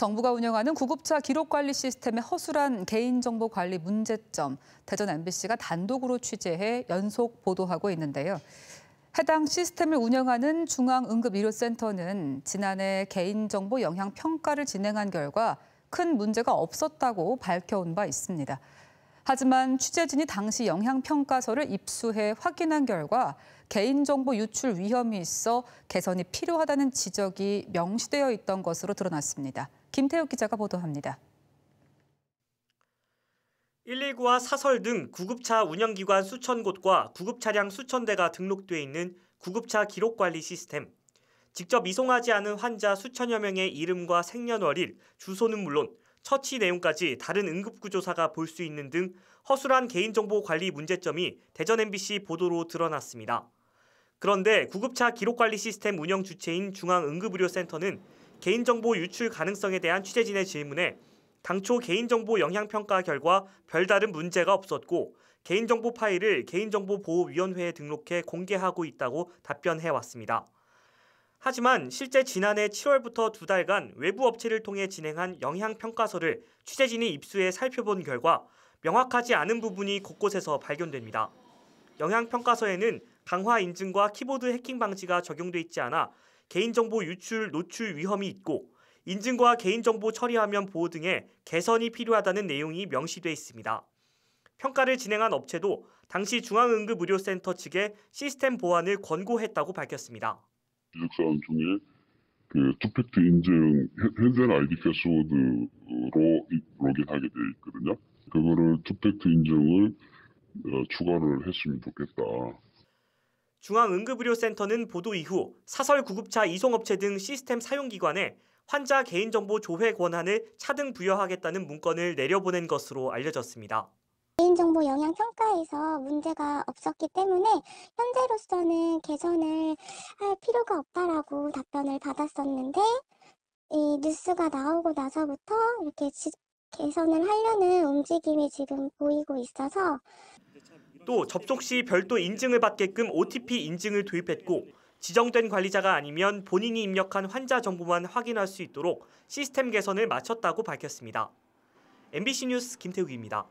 정부가 운영하는 구급차 기록관리 시스템의 허술한 개인정보 관리 문제점, 대전 MBC가 단독으로 취재해 연속 보도하고 있는데요. 해당 시스템을 운영하는 중앙응급의료센터는 지난해 개인정보 영향 평가를 진행한 결과 큰 문제가 없었다고 밝혀온 바 있습니다. 하지만 취재진이 당시 영향평가서를 입수해 확인한 결과 개인정보 유출 위험이 있어 개선이 필요하다는 지적이 명시되어 있던 것으로 드러났습니다. 김태욱 기자가 보도합니다. 119와 사설 등 구급차 운영기관 수천 곳과 구급차량 수천 대가 등록돼 있는 구급차 기록관리 시스템. 직접 이송하지 않은 환자 수천여 명의 이름과 생년월일, 주소는 물론 처치 내용까지 다른 응급구조사가 볼 수 있는 등 허술한 개인정보 관리 문제점이 대전 MBC 보도로 드러났습니다. 그런데 구급차 기록관리 시스템 운영 주체인 중앙응급의료센터는 개인정보 유출 가능성에 대한 취재진의 질문에 당초 개인정보 영향평가 결과 별다른 문제가 없었고 개인정보 파일을 개인정보보호위원회에 등록해 공개하고 있다고 답변해 왔습니다. 하지만 실제 지난해 7월부터 두 달간 외부 업체를 통해 진행한 영향평가서를 취재진이 입수해 살펴본 결과 명확하지 않은 부분이 곳곳에서 발견됩니다. 영향평가서에는 강화 인증과 키보드 해킹 방지가 적용돼 있지 않아 개인정보 유출 노출 위험이 있고 인증과 개인정보 처리화면 보호 등의 개선이 필요하다는 내용이 명시돼 있습니다. 평가를 진행한 업체도 당시 중앙응급의료센터 측에 시스템 보완을 권고했다고 밝혔습니다. 기적사항 중에 그 투팩트 인증 핸드 아이디 패스워드로 로그인하게 돼 있거든요. 그거를 투팩트 인증을 어, 추가를 했으면 좋겠다. 중앙응급의료센터는 보도 이후 사설 구급차 이송업체 등 시스템 사용기관에 환자 개인정보 조회 권한을 차등 부여하겠다는 문건을 내려보낸 것으로 알려졌습니다. 개인정보 영향 평가에서 문제가 없었기 때문에 현재로서는 개선을 할 필요가 없다라고 답변을 받았었는데 이 뉴스가 나오고 나서부터 이렇게 개선을 하려는 움직임이 지금 보이고 있어서 또 접속 시 별도 인증을 받게끔 OTP 인증을 도입했고 지정된 관리자가 아니면 본인이 입력한 환자 정보만 확인할 수 있도록 시스템 개선을 마쳤다고 밝혔습니다. MBC 뉴스 김태욱입니다.